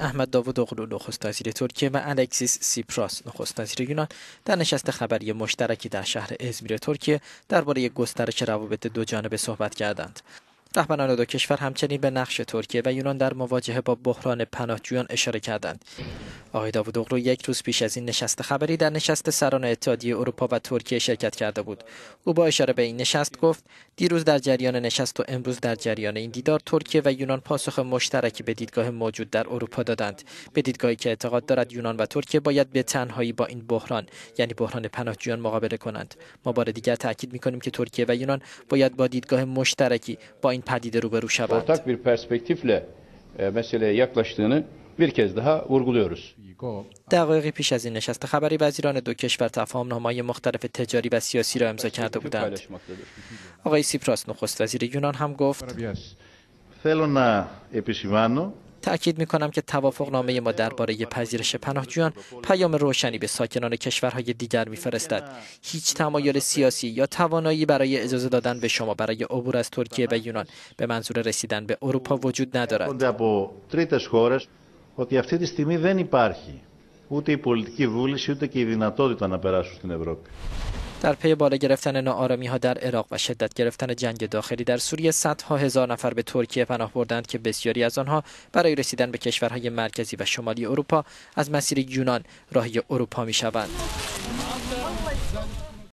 احمد اغلو نخست وزیر ترکیه و الکسیس سیپراس نخست وزیر یونان در نشست خبری مشترکی در شهر ازمیر ترکیه درباره گسترش روابط دو جانبه صحبت کردند رهبران دو کشور همچنین به نقش ترکیه و یونان در مواجهه با بحران پناهجویان اشاره کردند آقای دوغرو یک روز پیش از این نشست خبری در نشست سران اتحادیه اروپا و ترکیه شرکت کرده بود او با اشاره به این نشست گفت دیروز در جریان نشست و امروز در جریان این دیدار ترکیه و یونان پاسخ مشترکی به دیدگاه موجود در اروپا دادند به دیدگاهی که اعتقاد دارد یونان و ترکیه باید به تنهایی با این بحران یعنی بحران پناهجویان مقابله کنند ما بار دیگر تاکید میکنیم که ترکیه و یونان باید با دیدگاه مشترکی با این پدیده روبرو شوند. bir kez دقایقی پیش از این نشست خبری وزیران دو کشور تفاهم های مختلف تجاری و سیاسی را امضا کرده بودند. آقای سیپراس نخست وزیر یونان هم گفت تأکید می کنم که توافق نامه ما درباره پذیرش پناهجویان پیام روشنی به ساکنان کشورهای دیگر میفرستد. هیچ تمایل سیاسی یا توانایی برای اجازه دادن به شما برای عبور از ترکیه و یونان به منظور رسیدن به اروپا وجود ندارد. ότι αυτή τη στιγμή δεν υπάρχει ούτε η πολιτική βούληση ούτε και η δυνατότητα να περάσουν στην Ευρώπη. در پی بالا گرفتن ناآرامی ها در عراق و شدت گرفتن جنگ داخلی در سوریه صدها هزار نفر به ترکیه پناه بردند که بسیاری از آنها برای رسیدن به کشورهای مرکزی و شمالی اروپا از مسیر یونان راهی اروپا می شوند.